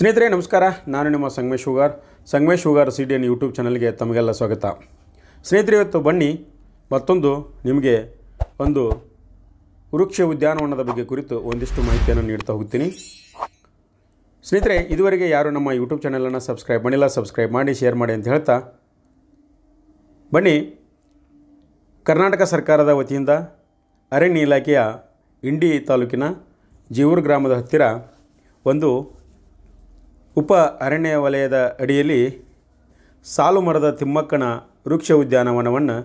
ಸ್ನೇಹಿತರೆ ನಮಸ್ಕಾರ ನಾನು ನಿಮ್ಮ Sangamesh Hugar Sangamesh Hugar C D N YouTube ಚಾನಲ್ಗೆ ತಮಗೆಲ್ಲ ಸ್ವಾಗತ ಸ್ನೇಹಿತರೆ ಇವತ್ತು ಬನ್ನಿ ಮತ್ತೊಂದು ನಿಮಗೆ ಒಂದು ವೃಕ್ಷ ಉದ್ಯಾನವನದ ಬಗ್ಗೆ ಕುರಿತು ಒಂದಿಷ್ಟು ಮಾಹಿತಿಯನ್ನು ನೀಡ್ತಾ ಹೋಗ್ತೀನಿ ಸ್ನೇಹಿತರೆ ಇದುವರೆಗೆ ಯಾರು ನಮ್ಮ ಯೂಟ್ಯೂಬ್ ಚಾನಲನ್ನು ಸಬ್ಸ್ಕ್ರೈಬ್ ಮಾಡಿಲ್ಲ ಸಬ್ಸ್ಕ್ರೈಬ್ ಮಾಡಿ ಶೇರ್ ಮಾಡಿ ಅಂತ ಹೇಳ್ತಾ ಬನ್ನಿ ಕರ್ನಾಟಕ ಸರ್ಕಾರದ ವತಿಯಿಂದ ಅರಣ್ಯ ಇಲಾಖೆಯ ಇಂಡಿ ತಾಲೂಕಿನ ಜೀವೂರು ಗ್ರಾಮದ ಹತ್ತಿರ ಒಂದು ಉಪ ಅರಣ್ಯ ವಲಯದ ಅಡಿಯಲ್ಲಿ ಸಾಲು ಮರದ ತಿಮ್ಮಕ್ಕನ ವೃಕ್ಷ ಉದ್ಯಾನವನವನ್ನು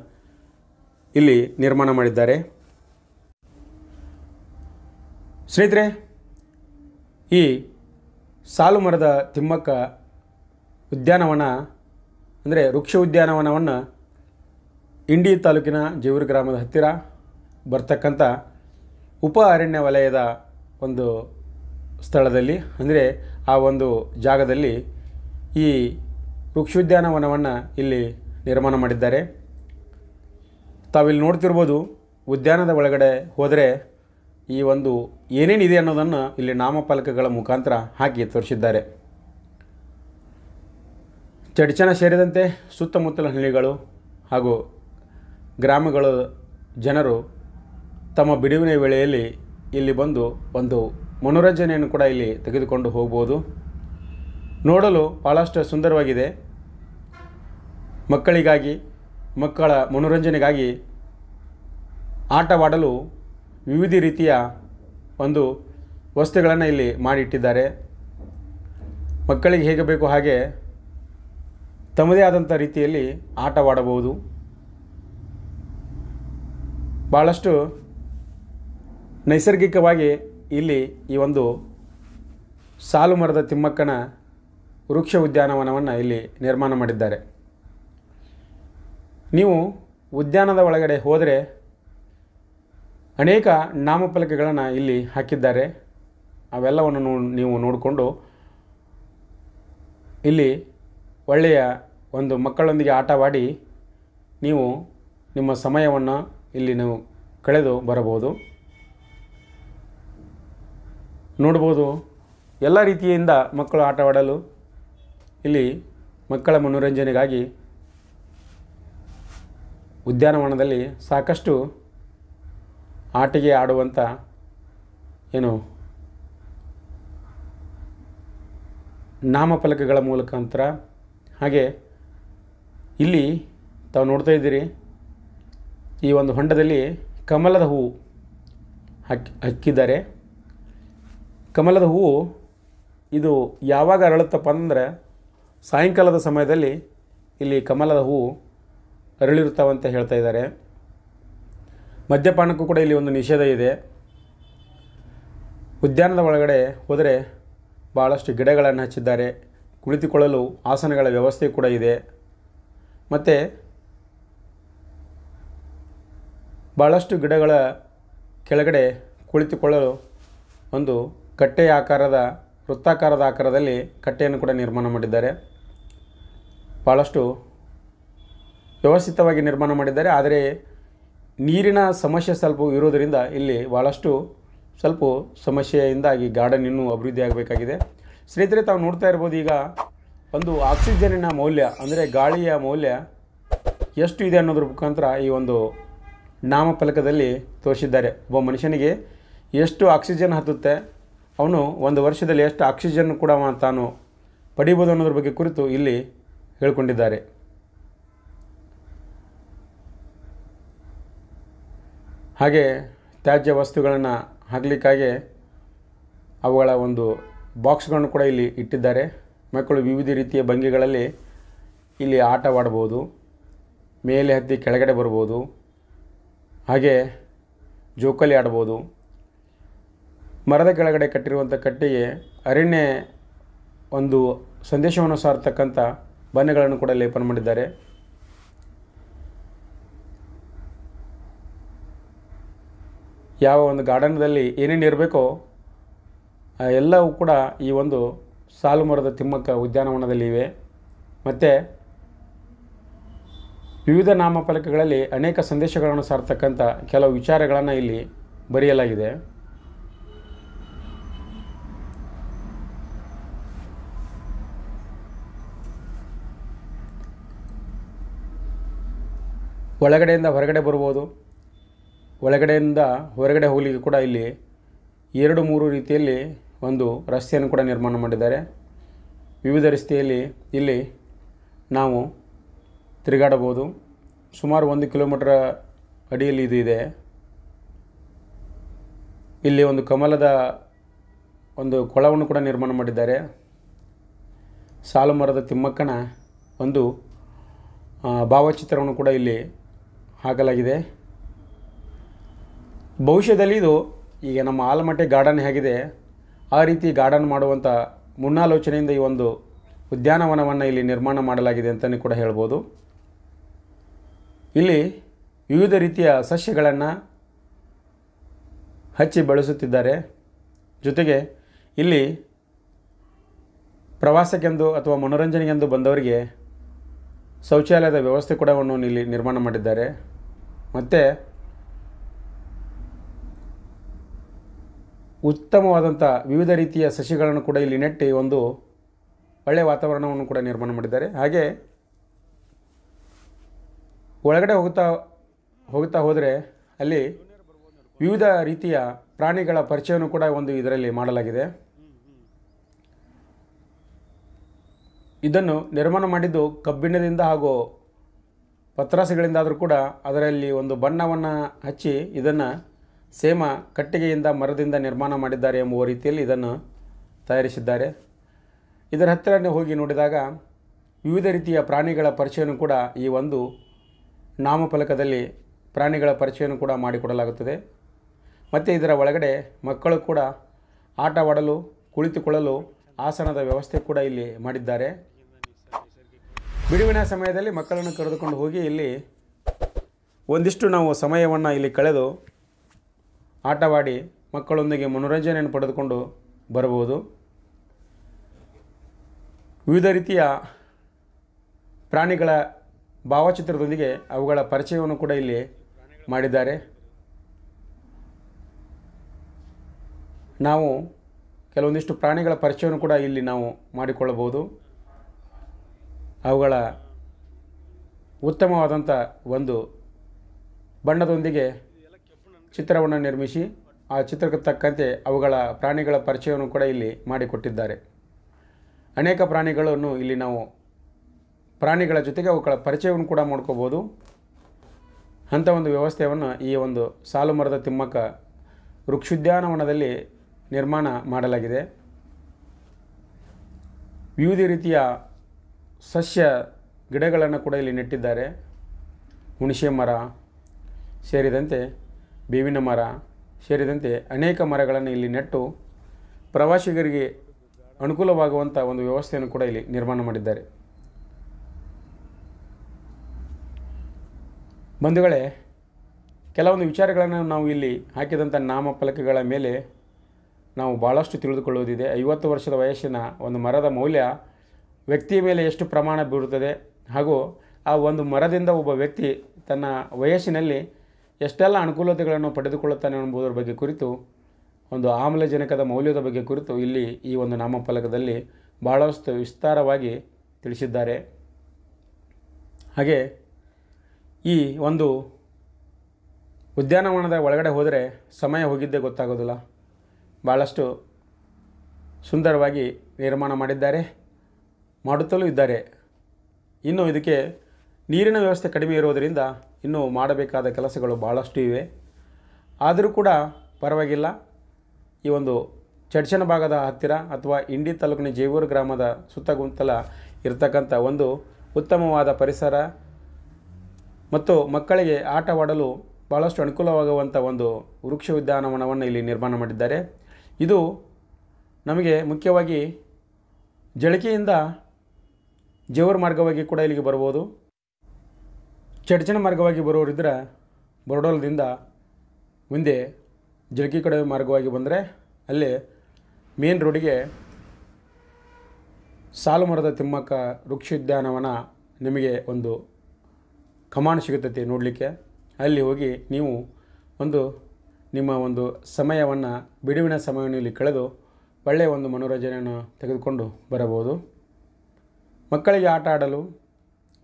ಇಲ್ಲಿ ನಿರ್ಮಾಣ ಮಾಡಿದ್ದಾರೆ ಸ್ನೇಹಿತರೆ ಈ ಸಾಲು ಮರದ ತಿಮ್ಮಕ್ಕ ಉದ್ಯಾನವನ ಅಂದರೆ ವೃಕ್ಷ ಉದ್ಯಾನವನವನ್ನು ಇಂಡಿ ತಾಲೂಕಿನ ಜೇವೂರ ಗ್ರಾಮದ ಹತ್ತಿರ ಬರ್ತಕ್ಕಂಥ ಉಪ ಅರಣ್ಯ ವಲಯದ ಒಂದು ಸ್ಥಳದಲ್ಲಿ ಅಂದರೆ ಆ ಒಂದು ಜಾಗದಲ್ಲಿ ಈ ವೃಕ್ಷೋದ್ಯಾನವನವನ್ನು ಇಲ್ಲಿ ನಿರ್ಮಾಣ ಮಾಡಿದ್ದಾರೆ ತಾವಿಲ್ಲಿ ನೋಡ್ತಿರ್ಬೋದು ಉದ್ಯಾನದ ಒಳಗಡೆ ಹೋದರೆ ಈ ಒಂದು ಏನೇನಿದೆ ಅನ್ನೋದನ್ನು ಇಲ್ಲಿ ನಾಮಫಲಕಗಳ ಮುಖಾಂತರ ಹಾಕಿ ತೋರಿಸಿದ್ದಾರೆ ಚಡ್ಚನ ಸೇರಿದಂತೆ ಸುತ್ತಮುತ್ತಲ ಹಳ್ಳಿಗಳು ಹಾಗೂ ಗ್ರಾಮಗಳ ಜನರು ತಮ್ಮ ಬಿಡುವಿನ ವೇಳೆಯಲ್ಲಿ ಇಲ್ಲಿ ಬಂದು ಒಂದು ಮನೋರಂಜನೆಯನ್ನು ಕೂಡ ಇಲ್ಲಿ ತೆಗೆದುಕೊಂಡು ಹೋಗ್ಬೋದು ನೋಡಲು ಭಾಳಷ್ಟು ಸುಂದರವಾಗಿದೆ ಮಕ್ಕಳಿಗಾಗಿ ಮಕ್ಕಳ ಮನೋರಂಜನೆಗಾಗಿ ಆಟವಾಡಲು ವಿವಿಧ ರೀತಿಯ ಒಂದು ವಸ್ತುಗಳನ್ನು ಇಲ್ಲಿ ಮಾಡಿಟ್ಟಿದ್ದಾರೆ ಮಕ್ಕಳಿಗೆ ಹೇಗೆ ಬೇಕು ಹಾಗೆ ತಮ್ಮದೇ ಆದಂಥ ರೀತಿಯಲ್ಲಿ ಆಟವಾಡಬಹುದು ಭಾಳಷ್ಟು ನೈಸರ್ಗಿಕವಾಗಿ ಇಲ್ಲಿ ಈ ಒಂದು ಸಾಲು ಮರದ ತಿಮ್ಮಕ್ಕನ ವೃಕ್ಷ ಉದ್ಯಾನವನವನ್ನು ಇಲ್ಲಿ ನಿರ್ಮಾಣ ಮಾಡಿದ್ದಾರೆ ನೀವು ಉದ್ಯಾನದ ಒಳಗಡೆ ಹೋದರೆ ಅನೇಕ ನಾಮಫಲಕಗಳನ್ನು ಇಲ್ಲಿ ಹಾಕಿದ್ದಾರೆ ಅವೆಲ್ಲವನ್ನು ನೀವು ನೋಡಿಕೊಂಡು ಇಲ್ಲಿ ಒಳ್ಳೆಯ ಒಂದು ಮಕ್ಕಳೊಂದಿಗೆ ಆಟವಾಡಿ ನೀವು ನಿಮ್ಮ ಸಮಯವನ್ನು ಇಲ್ಲಿ ನೀವು ಕಳೆದು ಬರಬಹುದು ನೋಡ್ಬೋದು ಎಲ್ಲ ರೀತಿಯಿಂದ ಮಕ್ಕಳು ಆಟವಾಡಲು ಇಲ್ಲಿ ಮಕ್ಕಳ ಮನೋರಂಜನೆಗಾಗಿ ಉದ್ಯಾನವನದಲ್ಲಿ ಸಾಕಷ್ಟು ಆಟಿಗೆ ಆಡುವಂಥ ಏನು ನಾಮಫಲಕಗಳ ಮೂಲಕಾಂತರ ಹಾಗೆ ಇಲ್ಲಿ ತಾವು ನೋಡ್ತಾ ಇದ್ದೀರಿ ಈ ಒಂದು ಹೊಂಡದಲ್ಲಿ ಕಮಲದ ಹೂ ಹಕ್ಕಿದ್ದಾರೆ ಕಮಲದ ಹೂವು ಇದು ಯಾವಾಗ ಅರಳುತ್ತಪ್ಪ ಅಂದರೆ ಸಾಯಂಕಾಲದ ಸಮಯದಲ್ಲಿ ಇಲ್ಲಿ ಕಮಲದ ಹೂವು ಅರಳಿರ್ತಾವಂತ ಹೇಳ್ತಾ ಇದ್ದಾರೆ ಮದ್ಯಪಾನಕ್ಕೂ ಕೂಡ ಇಲ್ಲಿ ಒಂದು ನಿಷೇಧ ಇದೆ ಉದ್ಯಾನದ ಒಳಗಡೆ ಹೋದರೆ ಭಾಳಷ್ಟು ಗಿಡಗಳನ್ನು ಹಚ್ಚಿದ್ದಾರೆ ಕುಳಿತುಕೊಳ್ಳಲು ಆಸನಗಳ ವ್ಯವಸ್ಥೆ ಕೂಡ ಇದೆ ಮತ್ತು ಭಾಳಷ್ಟು ಗಿಡಗಳ ಕೆಳಗಡೆ ಕುಳಿತುಕೊಳ್ಳಲು ಒಂದು ಕಟ್ಟೆಯ ಆಕಾರದ ವೃತ್ತಾಕಾರದ ಆಕಾರದಲ್ಲಿ ಕಟ್ಟೆಯನ್ನು ಕೂಡ ನಿರ್ಮಾಣ ಮಾಡಿದ್ದಾರೆ ಭಾಳಷ್ಟು ವ್ಯವಸ್ಥಿತವಾಗಿ ನಿರ್ಮಾಣ ಮಾಡಿದ್ದಾರೆ ಆದರೆ ನೀರಿನ ಸಮಸ್ಯೆ ಸ್ವಲ್ಪ ಇರೋದರಿಂದ ಇಲ್ಲಿ ಭಾಳಷ್ಟು ಸ್ವಲ್ಪ ಸಮಸ್ಯೆಯಿಂದಾಗಿ ಗಾರ್ಡನ್ ಇನ್ನೂ ಅಭಿವೃದ್ಧಿ ಆಗಬೇಕಾಗಿದೆ ಸ್ನೇಹಿತರೆ ತಾವು ನೋಡ್ತಾ ಇರ್ಬೋದು ಈಗ ಒಂದು ಆಕ್ಸಿಜನಿನ ಮೌಲ್ಯ ಅಂದರೆ ಗಾಳಿಯ ಮೌಲ್ಯ ಎಷ್ಟು ಇದೆ ಅನ್ನೋದ್ರ ಮುಖಾಂತರ ಈ ಒಂದು ನಾಮಫಲಕದಲ್ಲಿ ತೋರಿಸಿದ್ದಾರೆ ಒಬ್ಬ ಮನುಷ್ಯನಿಗೆ ಎಷ್ಟು ಆಕ್ಸಿಜನ್ ಹತ್ತುತ್ತೆ ಅವನು ಒಂದು ವರ್ಷದಲ್ಲಿ ಎಷ್ಟು ಆಕ್ಸಿಜನ್ ಕೂಡ ತಾನು ಪಡಿಬೋದು ಅನ್ನೋದ್ರ ಬಗ್ಗೆ ಕುರಿತು ಇಲ್ಲಿ ಹೇಳಿಕೊಂಡಿದ್ದಾರೆ ಹಾಗೆ ತ್ಯಾಜ್ಯ ವಸ್ತುಗಳನ್ನು ಹಾಕ್ಲಿಕ್ಕಾಗೆ ಅವುಗಳ ಒಂದು ಬಾಕ್ಸ್ಗಳನ್ನು ಕೂಡ ಇಲ್ಲಿ ಇಟ್ಟಿದ್ದಾರೆ ಮಕ್ಕಳು ವಿವಿಧ ರೀತಿಯ ಭಂಗಿಗಳಲ್ಲಿ ಇಲ್ಲಿ ಆಟವಾಡ್ಬೋದು ಮೇಲೆ ಹತ್ತಿ ಕೆಳಗಡೆ ಬರ್ಬೋದು ಹಾಗೆ ಜೋಕಲಿ ಆಡ್ಬೋದು ಮರದ ಕೆಳಗಡೆ ಕಟ್ಟಿರುವಂಥ ಕಟ್ಟೆಗೆ ಅರಣ್ಯ ಒಂದು ಸಂದೇಶವನ್ನು ಸಾರತಕ್ಕಂಥ ಬಣ್ಣಗಳನ್ನು ಕೂಡ ಲೇಪನ ಮಾಡಿದ್ದಾರೆ ಯಾವ ಒಂದು ಗಾರ್ಡನ್ದಲ್ಲಿ ಏನೇನು ಇರಬೇಕೋ ಎಲ್ಲವೂ ಕೂಡ ಈ ಒಂದು ಸಾಲು ಮರದ ತಿಮ್ಮಕ್ಕ ಉದ್ಯಾನವನದಲ್ಲಿ ಇವೆ ಮತ್ತು ವಿವಿಧ ನಾಮಫಲಕಗಳಲ್ಲಿ ಅನೇಕ ಸಂದೇಶಗಳನ್ನು ಸಾರತಕ್ಕಂಥ ಕೆಲವು ವಿಚಾರಗಳನ್ನು ಇಲ್ಲಿ ಬರೆಯಲಾಗಿದೆ ಒಳಗಡೆಯಿಂದ ಹೊರಗಡೆ ಬರ್ಬೋದು ಒಳಗಡೆಯಿಂದ ಹೊರಗಡೆ ಹೋಗಲಿಕ್ಕೆ ಕೂಡ ಇಲ್ಲಿ ಎರಡು ಮೂರು ರೀತಿಯಲ್ಲಿ ಒಂದು ರಸ್ತೆಯನ್ನು ಕೂಡ ನಿರ್ಮಾಣ ಮಾಡಿದ್ದಾರೆ ವಿವಿಧ ರಸ್ತೆಯಲ್ಲಿ ಇಲ್ಲಿ ನಾವು ತಿರುಗಾಡಬಹುದು ಸುಮಾರು ಒಂದು ಕಿಲೋಮೀಟರ್ ಅಡಿಯಲ್ಲಿ ಇದು ಇದೆ ಇಲ್ಲಿ ಒಂದು ಕಮಲದ ಒಂದು ಕೊಳವನ್ನು ಕೂಡ ನಿರ್ಮಾಣ ಮಾಡಿದ್ದಾರೆ ಸಾಲು ಮರದ ತಿಮ್ಮಕ್ಕನ ಒಂದು ಭಾವಚಿತ್ರವನ್ನು ಕೂಡ ಇಲ್ಲಿ ಹಾಕಲಾಗಿದೆ ಭವಿಷ್ಯದಲ್ಲಿ ಇದು ಈಗ ನಮ್ಮ ಆಲಮಟ್ಟೆ ಗಾರ್ಡನ್ ಹೇಗಿದೆ ಆ ರೀತಿ ಗಾರ್ಡನ್ ಮಾಡುವಂಥ ಮುನ್ನಾಲೋಚನೆಯಿಂದ ಈ ಒಂದು ಉದ್ಯಾನವನವನ್ನು ಇಲ್ಲಿ ನಿರ್ಮಾಣ ಮಾಡಲಾಗಿದೆ ಅಂತಲೇ ಕೂಡ ಹೇಳ್ಬೋದು ಇಲ್ಲಿ ವಿವಿಧ ರೀತಿಯ ಸಸ್ಯಗಳನ್ನು ಹಚ್ಚಿ ಬೆಳೆಸುತ್ತಿದ್ದಾರೆ ಜೊತೆಗೆ ಇಲ್ಲಿ ಪ್ರವಾಸಕ್ಕೆಂದು ಅಥವಾ ಮನೋರಂಜನೆಗೆಂದು ಬಂದವರಿಗೆ ಶೌಚಾಲಯದ ವ್ಯವಸ್ಥೆ ಕೂಡ ಇಲ್ಲಿ ನಿರ್ಮಾಣ ಮಾಡಿದ್ದಾರೆ ಮತ್ತು ಉತ್ತಮವಾದಂಥ ವಿವಿಧ ರೀತಿಯ ಸಸಿಗಳನ್ನು ಕೂಡ ಇಲ್ಲಿ ನೆಟ್ಟಿ ಒಂದು ಒಳ್ಳೆಯ ವಾತಾವರಣವನ್ನು ಕೂಡ ನಿರ್ಮಾಣ ಮಾಡಿದ್ದಾರೆ ಹಾಗೆ ಒಳಗಡೆ ಹೋಗ್ತಾ ಹೋಗ್ತಾ ಹೋದರೆ ಅಲ್ಲಿ ವಿವಿಧ ರೀತಿಯ ಪ್ರಾಣಿಗಳ ಪರಿಚಯವನ್ನು ಕೂಡ ಒಂದು ಇದರಲ್ಲಿ ಮಾಡಲಾಗಿದೆ ಇದನ್ನು ನಿರ್ಮಾಣ ಮಾಡಿದ್ದು ಕಬ್ಬಿಣದಿಂದ ಹಾಗೂ ಪತ್ರಾಸಗಳಿಂದಾದರೂ ಕೂಡ ಅದರಲ್ಲಿ ಒಂದು ಬಣ್ಣವನ್ನು ಹಚ್ಚಿ ಇದನ್ನು ಸೇಮ ಕಟ್ಟಿಗೆಯಿಂದ ಮರದಿಂದ ನಿರ್ಮಾಣ ಮಾಡಿದ್ದಾರೆ ಎಂಬುವ ರೀತಿಯಲ್ಲಿ ಇದನ್ನು ತಯಾರಿಸಿದ್ದಾರೆ ಇದರ ಹತ್ತಿರನೇ ಹೋಗಿ ನೋಡಿದಾಗ ವಿವಿಧ ರೀತಿಯ ಪ್ರಾಣಿಗಳ ಪರಿಚಯನೂ ಕೂಡ ಈ ಒಂದು ನಾಮಫಲಕದಲ್ಲಿ ಪ್ರಾಣಿಗಳ ಪರಿಚಯನೂ ಕೂಡ ಮಾಡಿಕೊಡಲಾಗುತ್ತದೆ ಮತ್ತು ಇದರ ಒಳಗಡೆ ಮಕ್ಕಳು ಕೂಡ ಆಟವಾಡಲು ಕುಳಿತುಕೊಳ್ಳಲು ಆಸನದ ವ್ಯವಸ್ಥೆ ಕೂಡ ಇಲ್ಲಿ ಮಾಡಿದ್ದಾರೆ ಬಿಡುವಿನ ಸಮಯದಲ್ಲಿ ಮಕ್ಕಳನ್ನು ಕರೆದುಕೊಂಡು ಹೋಗಿ ಇಲ್ಲಿ ಒಂದಿಷ್ಟು ನಾವು ಸಮಯವನ್ನು ಇಲ್ಲಿ ಕಳೆದು ಆಟವಾಡಿ ಮಕ್ಕಳೊಂದಿಗೆ ಮನೋರಂಜನೆಯನ್ನು ಪಡೆದುಕೊಂಡು ಬರಬಹುದು ವಿವಿಧ ರೀತಿಯ ಪ್ರಾಣಿಗಳ ಭಾವಚಿತ್ರದೊಂದಿಗೆ ಅವುಗಳ ಪರಿಚಯವನ್ನು ಕೂಡ ಇಲ್ಲಿ ಮಾಡಿದ್ದಾರೆ ನಾವು ಕೆಲವೊಂದಿಷ್ಟು ಪ್ರಾಣಿಗಳ ಪರಿಚಯವನ್ನು ಕೂಡ ಇಲ್ಲಿ ನಾವು ಮಾಡಿಕೊಳ್ಳಬಹುದು ಅವುಗಳ ಉತ್ತಮವಾದಂಥ ಒಂದು ಬಣ್ಣದೊಂದಿಗೆ ಚಿತ್ರವನ್ನು ನಿರ್ಮಿಸಿ ಆ ಚಿತ್ರಕ್ಕೆ ತಕ್ಕಂತೆ ಅವುಗಳ ಪ್ರಾಣಿಗಳ ಪರಿಚಯವನ್ನು ಕೂಡ ಇಲ್ಲಿ ಮಾಡಿಕೊಟ್ಟಿದ್ದಾರೆ ಅನೇಕ ಪ್ರಾಣಿಗಳನ್ನು ಇಲ್ಲಿ ನಾವು ಪ್ರಾಣಿಗಳ ಜೊತೆಗೆ ಅವುಗಳ ಪರಿಚಯವನ್ನು ಕೂಡ ಮಾಡ್ಕೋಬೋದು ಅಂಥ ಒಂದು ವ್ಯವಸ್ಥೆಯನ್ನು ಈ ಒಂದು ಸಾಲು ಮರದ ತಿಮ್ಮಕ್ಕ ವೃಕ್ಷೋದ್ಯಾನವನದಲ್ಲಿ ನಿರ್ಮಾಣ ಮಾಡಲಾಗಿದೆ ವಿವಿಧ ರೀತಿಯ ಸಸ್ಯ ಗಿಡಗಳನ್ನು ಕೂಡ ಇಲ್ಲಿ ನೆಟ್ಟಿದ್ದಾರೆ ಹುಣಸೆ ಮರ ಸೇರಿದಂತೆ ಬೇವಿನ ಮರ ಸೇರಿದಂತೆ ಅನೇಕ ಮರಗಳನ್ನು ಇಲ್ಲಿ ನೆಟ್ಟು ಪ್ರವಾಸಿಗರಿಗೆ ಅನುಕೂಲವಾಗುವಂಥ ಒಂದು ವ್ಯವಸ್ಥೆಯನ್ನು ಕೂಡ ಇಲ್ಲಿ ನಿರ್ಮಾಣ ಮಾಡಿದ್ದಾರೆ ಬಂಧುಗಳೇ ಕೆಲವೊಂದು ವಿಚಾರಗಳನ್ನು ನಾವು ಇಲ್ಲಿ ಹಾಕಿದಂಥ ನಾಮಫಲಕಗಳ ಮೇಲೆ ನಾವು ಭಾಳಷ್ಟು ತಿಳಿದುಕೊಳ್ಳುವುದಿದೆ ಐವತ್ತು ವರ್ಷದ ವಯಸ್ಸಿನ ಒಂದು ಮರದ ಮೌಲ್ಯ ವ್ಯಕ್ತಿಯ ಮೇಲೆ ಎಷ್ಟು ಪ್ರಮಾಣ ಬೀರುತ್ತದೆ ಹಾಗೂ ಆ ಒಂದು ಮರದಿಂದ ಒಬ್ಬ ವ್ಯಕ್ತಿ ತನ್ನ ವಯಸ್ಸಿನಲ್ಲಿ ಎಷ್ಟೆಲ್ಲ ಅನುಕೂಲತೆಗಳನ್ನು ಪಡೆದುಕೊಳ್ಳುತ್ತಾನೆ ಎಂಬುದರ ಬಗ್ಗೆ ಕುರಿತು ಒಂದು ಆಮ್ಲಜನಕದ ಮೌಲ್ಯದ ಬಗ್ಗೆ ಕುರಿತು ಇಲ್ಲಿ ಈ ಒಂದು ನಾಮಫಲಕದಲ್ಲಿ ಭಾಳಷ್ಟು ವಿಸ್ತಾರವಾಗಿ ತಿಳಿಸಿದ್ದಾರೆ ಹಾಗೆ ಈ ಒಂದು ಉದ್ಯಾನವನದ ಒಳಗಡೆ ಹೋದರೆ ಸಮಯ ಹೋಗಿದ್ದೇ ಗೊತ್ತಾಗೋದಿಲ್ಲ ಭಾಳಷ್ಟು ಸುಂದರವಾಗಿ ನಿರ್ಮಾಣ ಮಾಡಿದ್ದಾರೆ ಮಾಡುತ್ತಲೂ ಇದ್ದಾರೆ ಇನ್ನು ಇದಕ್ಕೆ ನೀರಿನ ವ್ಯವಸ್ಥೆ ಕಡಿಮೆ ಇರೋದರಿಂದ ಇನ್ನೂ ಮಾಡಬೇಕಾದ ಕೆಲಸಗಳು ಭಾಳಷ್ಟು ಇವೆ ಆದರೂ ಕೂಡ ಪರವಾಗಿಲ್ಲ ಈ ಒಂದು ಚಡ್ಚನ ಭಾಗದ ಹತ್ತಿರ ಅಥವಾ ಇಂಡಿ ತಾಲೂಕಿನ ಜೇವೂರು ಗ್ರಾಮದ ಸುತ್ತಗುಂತಲ ಇರತಕ್ಕಂಥ ಒಂದು ಉತ್ತಮವಾದ ಪರಿಸರ ಮತ್ತು ಮಕ್ಕಳಿಗೆ ಆಟವಾಡಲು ಭಾಳಷ್ಟು ಅನುಕೂಲವಾಗುವಂಥ ಒಂದು ವೃಕ್ಷ ಉದ್ಯಾನವನವನ್ನು ಇಲ್ಲಿ ನಿರ್ಮಾಣ ಮಾಡಿದ್ದಾರೆ ಇದು ನಮಗೆ ಮುಖ್ಯವಾಗಿ ಜಳಕೆಯಿಂದ ಜೇವರ ಮಾರ್ಗವಾಗಿ ಕೂಡ ಇಲ್ಲಿಗೆ ಬರ್ಬೋದು ಚಡ್ಚಣ ಮಾರ್ಗವಾಗಿ ಬರೋರಿದ್ದರೆ ಬರಡೋಲದಿಂದ ಮುಂದೆ ಜಳಕಿ ಕಡೆ ಮಾರ್ಗವಾಗಿ ಬಂದರೆ ಅಲ್ಲಿ ಮೇನ್ ರೋಡಿಗೆ ಸಾಲು ಮರದ ತಿಮ್ಮಕ್ಕ ವೃಕ್ಷೋದ್ಯಾನವನ ನಿಮಗೆ ಒಂದು ಕಮಾಂಡ್ ಸಿಗುತ್ತೈತಿ ನೋಡಲಿಕ್ಕೆ ಅಲ್ಲಿ ಹೋಗಿ ನೀವು ಒಂದು ನಿಮ್ಮ ಒಂದು ಸಮಯವನ್ನು ಬಿಡುವಿನ ಸಮಯವನ್ನು ಇಲ್ಲಿ ಕಳೆದು ಒಳ್ಳೆಯ ಒಂದು ಮನೋರಂಜನೆಯನ್ನು ತೆಗೆದುಕೊಂಡು ಬರಬಹುದು ಮಕ್ಕಳಿಗೆ ಆಟ ಆಡಲು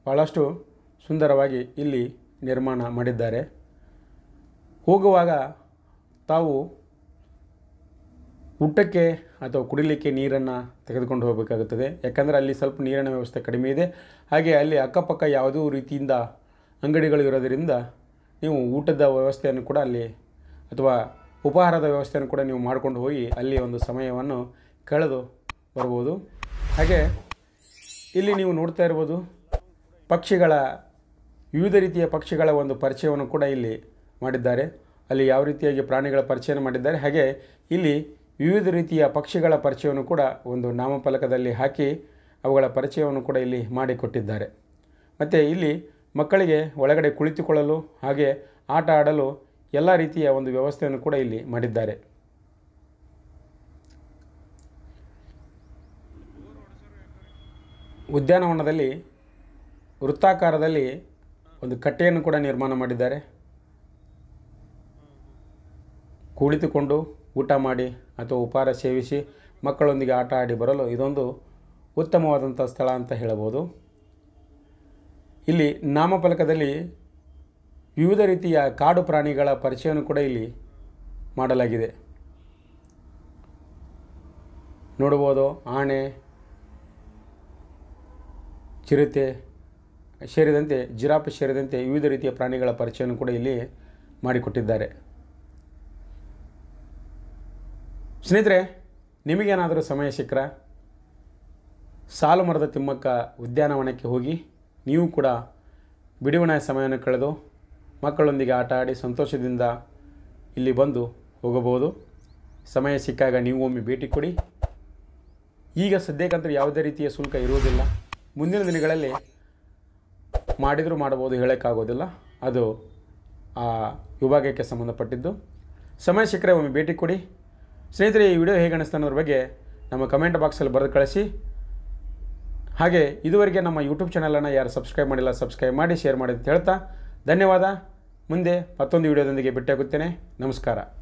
ಭಾಳಷ್ಟು ಸುಂದರವಾಗಿ ಇಲ್ಲಿ ನಿರ್ಮಾಣ ಮಾಡಿದ್ದಾರೆ ಹೋಗುವಾಗ ತಾವು ಊಟಕ್ಕೆ ಅಥವಾ ಕುಡಿಲಿಕ್ಕೆ ನೀರನ್ನು ತೆಗೆದುಕೊಂಡು ಹೋಗಬೇಕಾಗುತ್ತದೆ ಯಾಕಂದರೆ ಅಲ್ಲಿ ಸ್ವಲ್ಪ ನೀರಿನ ವ್ಯವಸ್ಥೆ ಕಡಿಮೆ ಇದೆ ಹಾಗೆ ಅಲ್ಲಿ ಅಕ್ಕಪಕ್ಕ ಯಾವುದೋ ರೀತಿಯಿಂದ ಅಂಗಡಿಗಳು ಇರೋದರಿಂದ ನೀವು ಊಟದ ವ್ಯವಸ್ಥೆಯನ್ನು ಕೂಡ ಅಲ್ಲಿ ಅಥವಾ ಉಪಹಾರದ ವ್ಯವಸ್ಥೆಯನ್ನು ಕೂಡ ನೀವು ಮಾಡಿಕೊಂಡು ಹೋಗಿ ಅಲ್ಲಿ ಒಂದು ಸಮಯವನ್ನು ಕಳೆದು ಬರ್ಬೋದು ಹಾಗೆ ಇಲ್ಲಿ ನೀವು ನೋಡ್ತಾ ಇರ್ಬೋದು ಪಕ್ಷಿಗಳ ವಿವಿಧ ರೀತಿಯ ಪಕ್ಷಿಗಳ ಒಂದು ಪರಿಚಯವನ್ನು ಕೂಡ ಇಲ್ಲಿ ಮಾಡಿದ್ದಾರೆ ಅಲ್ಲಿ ಯಾವ ರೀತಿಯಾಗಿ ಪ್ರಾಣಿಗಳ ಪರಿಚಯನ ಮಾಡಿದ್ದಾರೆ ಹಾಗೆ ಇಲ್ಲಿ ವಿವಿಧ ರೀತಿಯ ಪಕ್ಷಿಗಳ ಪರಿಚಯವನ್ನು ಕೂಡ ಒಂದು ನಾಮಫಲಕದಲ್ಲಿ ಹಾಕಿ ಅವುಗಳ ಪರಿಚಯವನ್ನು ಕೂಡ ಇಲ್ಲಿ ಮಾಡಿಕೊಟ್ಟಿದ್ದಾರೆ ಮತ್ತು ಇಲ್ಲಿ ಮಕ್ಕಳಿಗೆ ಒಳಗಡೆ ಕುಳಿತುಕೊಳ್ಳಲು ಹಾಗೆ ಆಟ ಆಡಲು ಎಲ್ಲ ರೀತಿಯ ಒಂದು ವ್ಯವಸ್ಥೆಯನ್ನು ಕೂಡ ಇಲ್ಲಿ ಮಾಡಿದ್ದಾರೆ ಉದ್ಯಾನವನದಲ್ಲಿ ವೃತ್ತಾಕಾರದಲ್ಲಿ ಒಂದು ಕಟ್ಟೆಯನ್ನು ಕೂಡ ನಿರ್ಮಾಣ ಮಾಡಿದ್ದಾರೆ ಕುಳಿತುಕೊಂಡು ಊಟ ಮಾಡಿ ಅಥವಾ ಉಪಹಾರ ಸೇವಿಸಿ ಮಕ್ಕಳೊಂದಿಗೆ ಆಟ ಆಡಿ ಬರಲು ಇದೊಂದು ಉತ್ತಮವಾದಂಥ ಸ್ಥಳ ಅಂತ ಹೇಳಬಹುದು ಇಲ್ಲಿ ನಾಮಫಲಕದಲ್ಲಿ ವಿವಿಧ ರೀತಿಯ ಕಾಡು ಪ್ರಾಣಿಗಳ ಪರಿಚಯವನ್ನು ಕೂಡ ಇಲ್ಲಿ ಮಾಡಲಾಗಿದೆ ನೋಡ್ಬೋದು ಆನೆ ಚಿರತೆ ಸೇರಿದಂತೆ ಜಿರಾಫೆ ಸೇರಿದಂತೆ ವಿವಿಧ ರೀತಿಯ ಪ್ರಾಣಿಗಳ ಪರಿಚಯವನ್ನು ಕೂಡ ಇಲ್ಲಿ ಮಾಡಿಕೊಟ್ಟಿದ್ದಾರೆ ಸ್ನೇಹಿತರೆ ನಿಮಗೇನಾದರೂ ಸಮಯ ಸಿಕ್ಕರೆ ಸಾಲು ಮರದ ತಿಮ್ಮಕ್ಕ ಉದ್ಯಾನವನಕ್ಕೆ ಹೋಗಿ ನೀವು ಕೂಡ ಬಿಡುವಣ ಸಮಯವನ್ನು ಕಳೆದು ಮಕ್ಕಳೊಂದಿಗೆ ಆಟ ಆಡಿ ಸಂತೋಷದಿಂದ ಇಲ್ಲಿ ಬಂದು ಹೋಗಬಹುದು ಸಮಯ ಸಿಕ್ಕಾಗ ನೀವು ಒಮ್ಮೆ ಭೇಟಿ ಕೊಡಿ ಈಗ ಸದ್ಯಕ್ಕಂತೂ ಯಾವುದೇ ರೀತಿಯ ಶುಲ್ಕ ಇರುವುದಿಲ್ಲ ಮುಂದಿನ ದಿನಗಳಲ್ಲಿ ಮಾಡಿದರೂ ಮಾಡಬಹುದು ಹೇಳೋಕ್ಕಾಗೋದಿಲ್ಲ ಅದು ಆ ವಿಭಾಗಕ್ಕೆ ಸಂಬಂಧಪಟ್ಟಿದ್ದು ಸಮಯ ಸಿಕ್ಕರೆ ಒಮ್ಮೆ ಭೇಟಿ ಕೊಡಿ ಸ್ನೇಹಿತರೆ ಈ ವಿಡಿಯೋ ಹೇಗೆ ಅನ್ನಿಸ್ತಾನೆ ಅನ್ನೋದ್ರ ಬಗ್ಗೆ ನಮ್ಮ ಕಮೆಂಟ್ ಬಾಕ್ಸಲ್ಲಿ ಬರೆದು ಕಳಿಸಿ ಹಾಗೆ ಇದುವರೆಗೆ ನಮ್ಮ ಯೂಟ್ಯೂಬ್ ಚಾನಲನ್ನು ಯಾರು ಸಬ್ಸ್ಕ್ರೈಬ್ ಮಾಡಿಲ್ಲ ಸಬ್ಸ್ಕ್ರೈಬ್ ಮಾಡಿ ಶೇರ್ ಮಾಡಿ ಅಂತ ಹೇಳ್ತಾ ಧನ್ಯವಾದ ಮುಂದೆ ಮತ್ತೊಂದು ವಿಡಿಯೋದೊಂದಿಗೆ ಭೇಟಿಯಾಗುತ್ತೇನೆ ನಮಸ್ಕಾರ